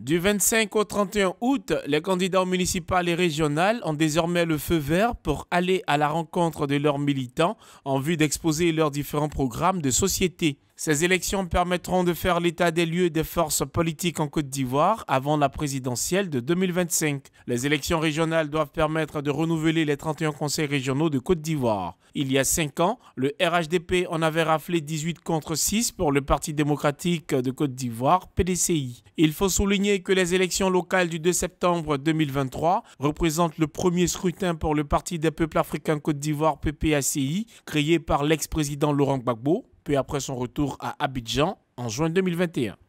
Du 25 au 31 août, les candidats municipaux et régionales ont désormais le feu vert pour aller à la rencontre de leurs militants en vue d'exposer leurs différents programmes de société. Ces élections permettront de faire l'état des lieux des forces politiques en Côte d'Ivoire avant la présidentielle de 2025. Les élections régionales doivent permettre de renouveler les 31 conseils régionaux de Côte d'Ivoire. Il y a 5 ans, le RHDP en avait raflé 18 contre 6 pour le Parti démocratique de Côte d'Ivoire, PDCI. Il faut souligner que les élections locales du 2 septembre 2023 représentent le premier scrutin pour le Parti des peuples africains Côte d'Ivoire, PPACI, créé par l'ex-président Laurent Gbagbo peu après son retour à Abidjan en juin 2021.